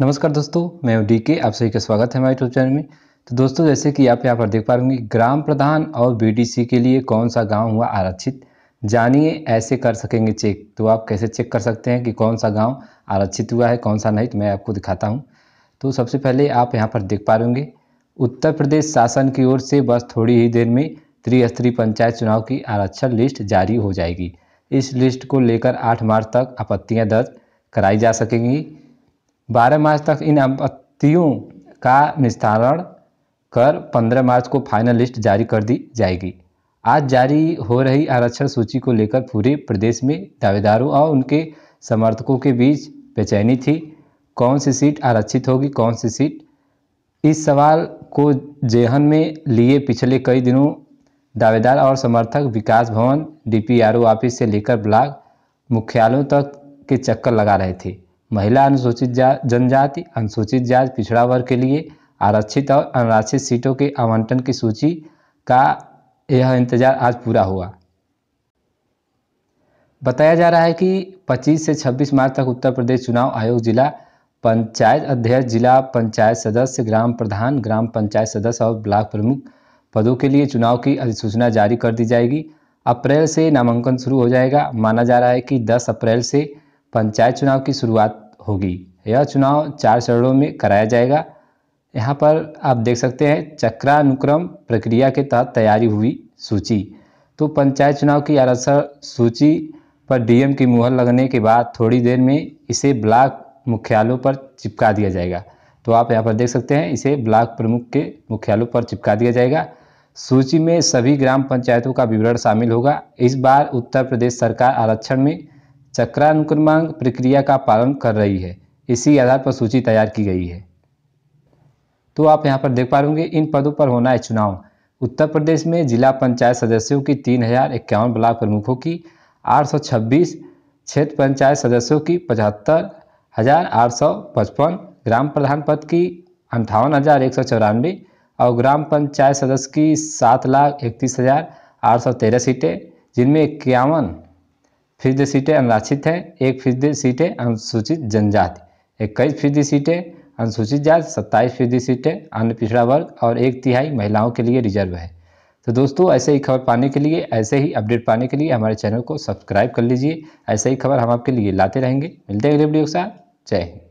नमस्कार दोस्तों मैं डी के आप सभी का स्वागत है हमारे यूट्यूब चैनल में तो दोस्तों जैसे कि आप यहाँ पर देख पा रहे ग्राम प्रधान और बीडीसी के लिए कौन सा गांव हुआ आरक्षित जानिए ऐसे कर सकेंगे चेक तो आप कैसे चेक कर सकते हैं कि कौन सा गांव आरक्षित हुआ है कौन सा नहीं तो मैं आपको दिखाता हूँ तो सबसे पहले आप यहाँ पर देख पा रहे उत्तर प्रदेश शासन की ओर से बस थोड़ी ही देर में त्रिस्तरीय पंचायत चुनाव की आरक्षण लिस्ट जारी हो जाएगी इस लिस्ट को लेकर आठ मार्च तक आपत्तियाँ दर्ज कराई जा सकेंगी बारह मार्च तक इन आपत्तियों का निस्तारण कर पंद्रह मार्च को फाइनल लिस्ट जारी कर दी जाएगी आज जारी हो रही आरक्षण सूची को लेकर पूरे प्रदेश में दावेदारों और उनके समर्थकों के बीच बेचैनी थी कौन सी सीट आरक्षित होगी कौन सी सीट इस सवाल को जेहन में लिए पिछले कई दिनों दावेदार और समर्थक विकास भवन डीपीआरओ ऑफिस से लेकर ब्लॉक मुख्यालयों तक के चक्कर लगा रहे थे महिला अनुसूचित जनजाति अनुसूचित जाति पिछड़ा वर्ग के लिए आरक्षित और अनारक्षित सीटों के आवंटन की सूची का यह इंतजार आज पूरा हुआ बताया जा रहा है कि 25 से 26 मार्च तक उत्तर प्रदेश चुनाव आयोग जिला पंचायत अध्यक्ष जिला पंचायत सदस्य ग्राम प्रधान ग्राम पंचायत सदस्य और ब्लॉक प्रमुख पदों के लिए चुनाव की अधिसूचना जारी कर दी जाएगी अप्रैल से नामांकन शुरू हो जाएगा माना जा रहा है कि 10 अप्रैल से पंचायत चुनाव की शुरुआत होगी यह चुनाव चार चरणों में कराया जाएगा यहाँ पर आप देख सकते हैं चक्रानुक्रम प्रक्रिया के तहत तैयारी हुई सूची तो पंचायत चुनाव की आरक्षण सूची पर डीएम की मुहर लगने के बाद थोड़ी देर में इसे ब्लॉक मुख्यालयों पर चिपका दिया जाएगा तो आप यहाँ पर देख सकते हैं इसे ब्लॉक प्रमुख के मुख्यालयों पर चिपका दिया जाएगा सूची में सभी ग्राम पंचायतों का विवरण शामिल होगा इस बार उत्तर प्रदेश सरकार आरक्षण में चक्रानुक्रमांक प्रक्रिया का पालन कर रही है इसी आधार पर सूची तैयार की गई है तो आप यहाँ पर देख पा होंगे इन पदों पर होना है चुनाव उत्तर प्रदेश में जिला पंचायत सदस्यों की तीन हज़ार इक्यावन ब्लॉक प्रमुखों की आठ सौ छब्बीस क्षेत्र पंचायत सदस्यों की पचहत्तर हज़ार आठ सौ पचपन ग्राम प्रधान पद की अंठावन हज़ार एक सौ चौरानवे और ग्राम पंचायत सदस्य की सात लाख इकतीस हज़ार आठ सौ तेरह सीटें जिनमें इक्यावन फीसदी सीटें अनुराक्षित हैं एक फीसदी सीटें अनुसूचित जनजाति इक्कीस फीसदी सीटें अनुसूचित जाति सत्ताईस फीसदी सीटें अन्य पिछड़ा वर्ग और एक तिहाई महिलाओं के लिए रिजर्व है तो दोस्तों ऐसे ही खबर पाने के लिए ऐसे ही अपडेट पाने के लिए हमारे चैनल को सब्सक्राइब कर लीजिए ऐसे ही खबर हम आपके लिए लाते रहेंगे मिलते हैं अगले वीडियो के साथ जय हिंद